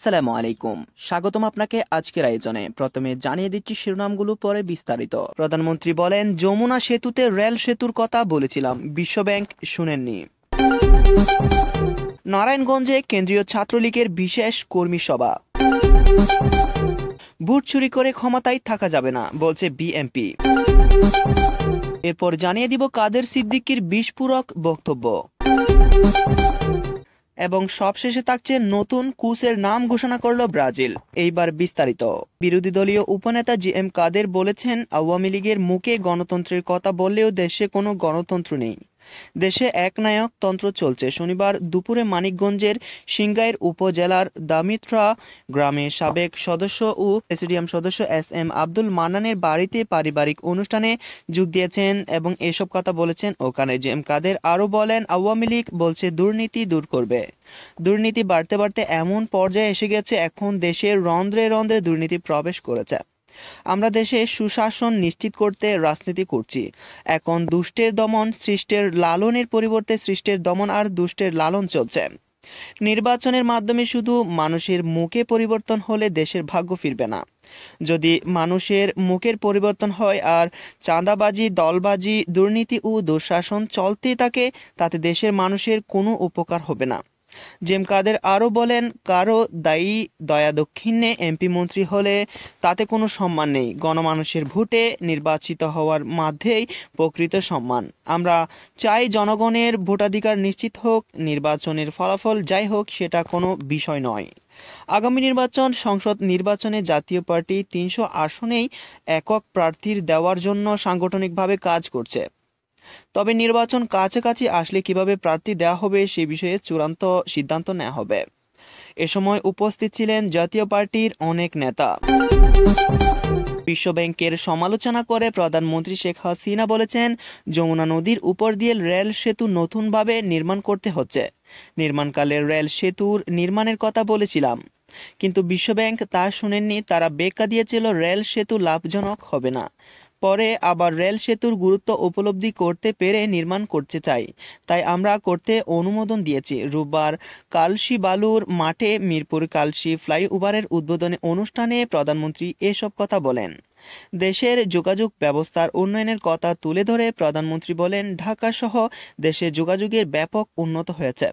আসসালামু আলাইকুম স্বাগতম আপনাকে আজকের আয়োজনে প্রথমে জানিয়ে দিচ্ছি শিরোনামগুলো পরে বিস্তারিত প্রধানমন্ত্রী বলেন যমুনা সেতুতে রেল সেতুর কথা বলেছিলাম বিশ্বব্যাংক শুনেননি নারায়ণগঞ্জে কেন্দ্রীয় ছাত্রলীগের বিশেষ কর্মী সভা ভোট চুরি করে ক্ষমতায় থাকা যাবে না বলছে বিএমপি এরপর জানিয়ে দিব কাদের সিদ্দিকির বিস্ফোরক বক্তব্য এবং সবশেষে থাকছে নতুন কুসের নাম ঘোষণা করল ব্রাজিল এইবার বিস্তারিত বিরোধী দলীয় উপনেতা জি এম কাদের বলেছেন আওয়ামী লীগের মুখে গণতন্ত্রের কথা বললেও দেশে কোনো গণতন্ত্র নেই দেশে একনায়ক তন্ত্র চলছে শনিবার দুপুরে মানিকগঞ্জের সিংগাইর উপজেলার দামিত্রা গ্রামে সাবেক সদস্য ও প্রেসিডিয়াম সদস্য এস এম আব্দুল মান্নানের বাড়িতে পারিবারিক অনুষ্ঠানে যোগ দিয়েছেন এবং এসব কথা বলেছেন ওখানে জেম কাদের আরও বলেন আওয়ামী লীগ বলছে দুর্নীতি দূর করবে দুর্নীতি বাড়তে বাড়তে এমন পর্যায়ে এসে গেছে এখন দেশের রন্ধ্রে রন্ধ্রে দুর্নীতি প্রবেশ করেছে আমরা দেশে সুশাসন নিশ্চিত করতে রাজনীতি করছি এখন দুষ্টের দমন সৃষ্টের লালনের পরিবর্তে সৃষ্টের দমন আর দুষ্টের লালন চলছে নির্বাচনের মাধ্যমে শুধু মানুষের মুখে পরিবর্তন হলে দেশের ভাগ্য ফিরবে না যদি মানুষের মুখের পরিবর্তন হয় আর চাঁদাবাজি দলবাজি দুর্নীতি ও দুঃশাসন চলতেই থাকে তাতে দেশের মানুষের কোনো উপকার হবে না জেম কাদের আরও বলেন কারো দায়ী দয়া দক্ষিণে এমপি মন্ত্রী হলে তাতে কোনো সম্মান নেই গণমানুষের ভোটে নির্বাচিত হওয়ার মাধ্যেই প্রকৃত সম্মান আমরা চাই জনগণের ভোটাধিকার নিশ্চিত হোক নির্বাচনের ফলাফল যাই হোক সেটা কোনো বিষয় নয় আগামী নির্বাচন সংসদ নির্বাচনে জাতীয় পার্টি তিনশো আসনেই একক প্রার্থীর দেওয়ার জন্য সাংগঠনিকভাবে কাজ করছে তবে নির্বাচন কাছাকাছি আসলে কিভাবে প্রার্থী দেওয়া হবে সে বিষয়ে চূড়ান্ত সিদ্ধান্ত নেওয়া হবে এ সময় উপস্থিত ছিলেন জাতীয় পার্টির অনেক নেতা বিশ্বব্যাংকের সমালোচনা করে প্রধানমন্ত্রী শেখ হাসিনা বলেছেন যমুনা নদীর উপর দিয়ে রেল সেতু নতুনভাবে নির্মাণ করতে হচ্ছে নির্মাণকালে রেল সেতুর নির্মাণের কথা বলেছিলাম কিন্তু বিশ্বব্যাংক তা শুনেননি তারা বেকা দিয়েছিল রেল সেতু লাভজনক হবে না পরে আবার রেল সেতুর গুরুত্ব উপলব্ধি করতে পেরে নির্মাণ করতে চাই তাই আমরা করতে অনুমোদন দিয়েছি রোববার কালশি বালুর মাঠে মিরপুর কালশি ফ্লাইওভারের উদ্বোধনী অনুষ্ঠানে প্রধানমন্ত্রী এসব কথা বলেন দেশের যোগাযোগ ব্যবস্থার উন্নয়নের কথা তুলে ধরে প্রধানমন্ত্রী বলেন ঢাকা সহ দেশে যোগাযোগের ব্যাপক উন্নত হয়েছে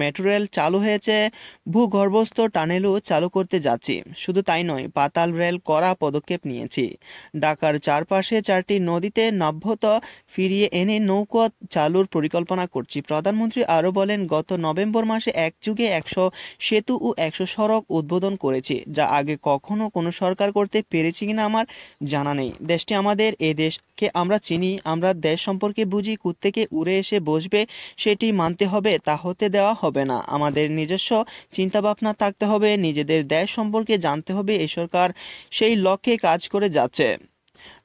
মেট্রো রেল চালু হয়েছে ভূগর্ভস্থ টানেলও চালু করতে যাচ্ছি শুধু তাই নয় পাতাল রেল করা পদক্ষেপ নিয়েছি ঢাকার চারপাশে চারটি নদীতে নভ্যত ফিরিয়ে এনে নৌকো চালুর পরিকল্পনা করছি প্রধানমন্ত্রী আরও বলেন গত নভেম্বর মাসে একযুগে একশো সেতু ও একশো সড়ক উদ্বোধন করেছি যা আগে কখনো কোনো সরকার করতে পেরেছি কিনা আমার জানা নেই দেশটি আমাদের এ দেশকে আমরা চিনি আমরা দেশ সম্পর্কে বুঝি থেকে উড়ে এসে বসবে সেটি মানতে হবে তা হতে দেওয়া হবে না আমাদের নিজস্ব চিন্তাভাবনা থাকতে হবে নিজেদের দেশ সম্পর্কে জানতে হবে এই সরকার সেই লক্ষ্যে কাজ করে যাচ্ছে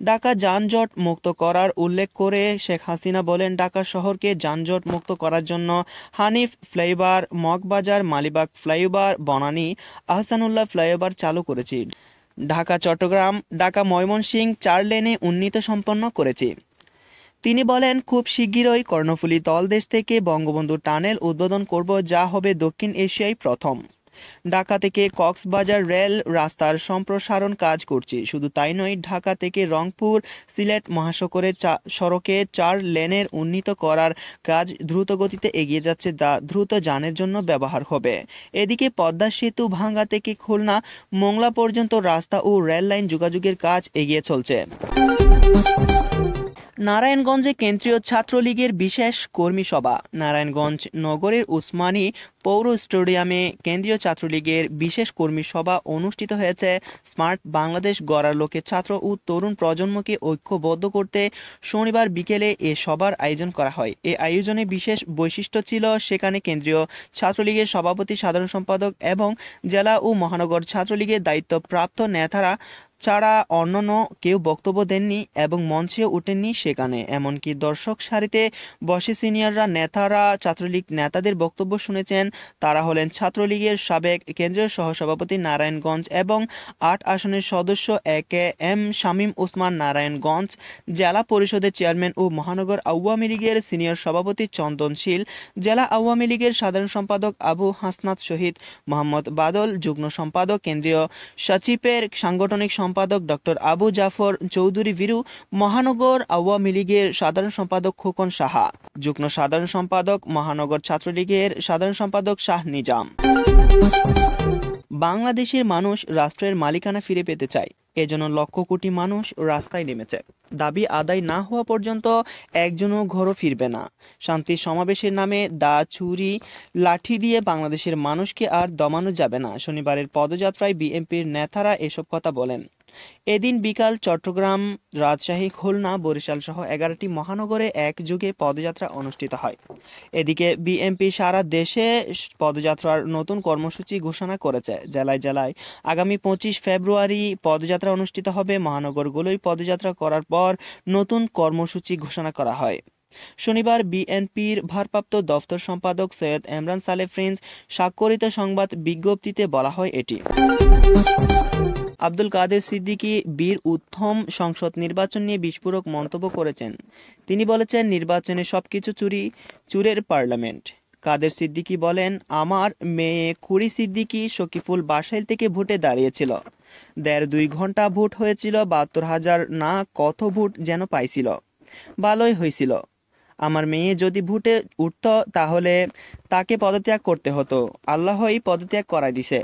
ঢাকা যানজট মুক্ত করার উল্লেখ করে শেখ হাসিনা বলেন ঢাকা শহরকে যানজট মুক্ত করার জন্য Hanif flyover Moghbazar Malibagh flyover Banani Ahsanullah flyover চালু করেছি ঢাকা চট্টগ্রাম ঢাকা ময়মনসিংহ চার লেনে উন্নীত সম্পন্ন করেছে তিনি বলেন খুব শিগগিরই কর্ণফুলী তলদেশ থেকে বঙ্গবন্ধু টানেল উদ্বোধন করব যা হবে দক্ষিণ এশিয়ায় প্রথম ঢাকা থেকে কক্সবাজার রেল রাস্তার সম্প্রসারণ কাজ করছে শুধু তাই নয় ঢাকা থেকে রংপুর সিলেট মহাসড়কের সড়কে চার লেনের উন্নীত করার কাজ দ্রুত গতিতে এগিয়ে যাচ্ছে যা দ্রুত যানের জন্য ব্যবহার হবে এদিকে পদ্মা সেতু ভাঙ্গা থেকে খুলনা মোংলা পর্যন্ত রাস্তা ও রেল লাইন যোগাযোগের কাজ এগিয়ে চলছে নারায়ণগঞ্জে কেন্দ্রীয় ছাত্রলীগের বিশেষ কর্মী সভা নারায়ণগঞ্জ নগরের উসমানী পৌর স্টেডিয়ামে কেন্দ্রীয় ছাত্রলীগের বিশেষ কর্মী সভা অনুষ্ঠিত হয়েছে স্মার্ট বাংলাদেশ গড়ার লোকের ছাত্র ও তরুণ প্রজন্মকে ঐক্যবদ্ধ করতে শনিবার বিকেলে এ সভার আয়োজন করা হয় এ আয়োজনে বিশেষ বৈশিষ্ট্য ছিল সেখানে কেন্দ্রীয় ছাত্রলীগের সভাপতি সাধারণ সম্পাদক এবং জেলা ও মহানগর ছাত্রলীগের দায়িত্বপ্রাপ্ত নেতারা ছাড়া অন্যান্য কেউ বক্তব্য দেননি এবং মঞ্চে ওঠেননি সেখানে এমনকি দর্শক সারিতে বসে সিনিয়ররা নেতারা ছাত্রলীগ নেতাদের বক্তব্য শুনেছেন তারা হলেন ছাত্রলীগের সাবেক কেন্দ্রীয় সহসভাপতি নারায়ণগঞ্জ এবং আট আসনের সদস্য A K M Shamim Osman Narayanganj জেলা পরিষদের চেয়ারম্যান ও মহানগর আওয়ামী লীগের সিনিয়র সভাপতি চন্দনশীল জেলা আওয়ামী লীগের সাধারণ সম্পাদক আবু হাসনাত শহীদ মোহাম্মদ বাদল যুগ্ম সম্পাদক কেন্দ্রীয় সচিবের সাংগঠনিক সম্পাদক ড আবু জাফর চৌধুরী ভিরু মহানগর আওয়ামী লীগের সাধারণ সম্পাদক খোকন সাহা যুগ্ম সাধারণ সম্পাদক মহানগর ছাত্রলীগের সাধারণ সম্পাদক শাহ নিজাম বাংলাদেশের মানুষ রাষ্ট্রের মালিকানা ফিরে পেতে চায় এজন্য লক্ষ কোটি মানুষ রাস্তায় নেমেছে দাবি আদায় না হওয়া পর্যন্ত একজনও ঘরও ফিরবে না শান্তি সমাবেশের নামে দা ছুরি লাঠি দিয়ে বাংলাদেশের মানুষকে আর দমানো যাবে না শনিবারের পদযাত্রায় বিএনপির নেতারা এসব কথা বলেন এদিন বিকাল চট্টগ্রাম রাজশাহী খুলনা বরিশাল সহ এগারোটি মহানগরে যুগে পদযাত্রা অনুষ্ঠিত হয় এদিকে বিএমপি সারা দেশে পদযাত্রার নতুন কর্মসূচি ঘোষণা করেছে জেলায় জেলায় আগামী পঁচিশ ফেব্রুয়ারি পদযাত্রা অনুষ্ঠিত হবে মহানগরগুলোই পদযাত্রা করার পর নতুন কর্মসূচি ঘোষণা করা হয় শনিবার বিএনপির ভারপ্রাপ্ত দফতর সম্পাদক সৈয়দ এমরান সালে প্রিন্স স্বাক্ষরিত সংবাদ বিজ্ঞপ্তিতে বলা হয় এটি আব্দুল কাদের সিদ্দিকী বীর উত্তম সংসদ নির্বাচন নিয়ে বিস্ফোরক মন্তব্য করেছেন তিনি বলেছেন নির্বাচনে সবকিছু চুরি চুরের পার্লামেন্ট কাদের সিদ্দিকি বলেন আমার মেয়ে কুড়ি সিদ্দিকি শকিফুল বাসাইল থেকে ভোটে দাঁড়িয়েছিল দেড় দুই ঘন্টা ভোট হয়েছিল বাহাত্তর হাজার না কত ভোট যেন পাইছিল ভালোই হয়েছিল আমার মেয়ে যদি ভুটে উঠত তাহলে তাকে পদত্যাগ করতে হতো আল্লাহই পদত্যাগ করাই দিছে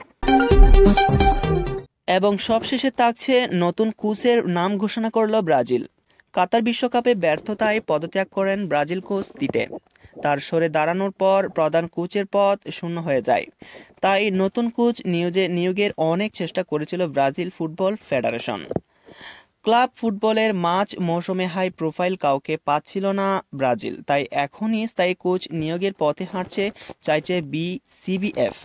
এবং সবশেষে তাকছে নতুন কোচের নাম ঘোষণা করল ব্রাজিল কাতার বিশ্বকাপে ব্যর্থতায় পদত্যাগ করেন ব্রাজিল কোচ দিতে তার সরে দাঁড়ানোর পর প্রধান কোচের পদ শূন্য হয়ে যায় তাই নতুন কোচ নিয়োগে নিয়োগের অনেক চেষ্টা করেছিল ব্রাজিল ফুটবল ফেডারেশন ক্লাব ফুটবলের মাঝ মৌসুমে হাই প্রোফাইল কাউকে পাচ্ছিল না ব্রাজিল তাই এখনই স্থায়ী কোচ নিয়োগের পথে হাঁটছে চাইছে বিসিবিএফ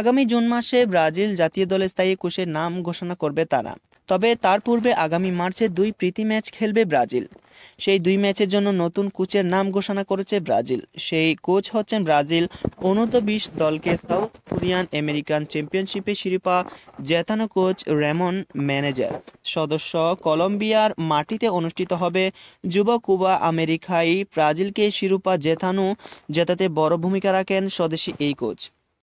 আগামী জুন মাসে ব্রাজিল জাতীয় দলের স্থায়ী কোচের নাম ঘোষণা করবে তারা তবে তার পূর্বে আগামী মার্চে দুই প্রীতি ম্যাচ খেলবে ব্রাজিল সেই দুই ম্যাচের জন্য নতুন কোচের নাম ঘোষণা করেছে ব্রাজিল সেই কোচ হচ্ছেন ব্রাজিল অনুত বিশ দলকে সাউথ কোরিয়ান আমেরিকান চ্যাম্পিয়নশিপে শিরোপা জেতানো কোচ রেমন ম্যানেজার সদস্য কলম্বিয়ার মাটিতে অনুষ্ঠিত হবে যুব কুবা আমেরিকায় ব্রাজিলকে শিরোপা জেতানো জেতাতে বড় ভূমিকা রাখেন স্বদেশি এই কোচ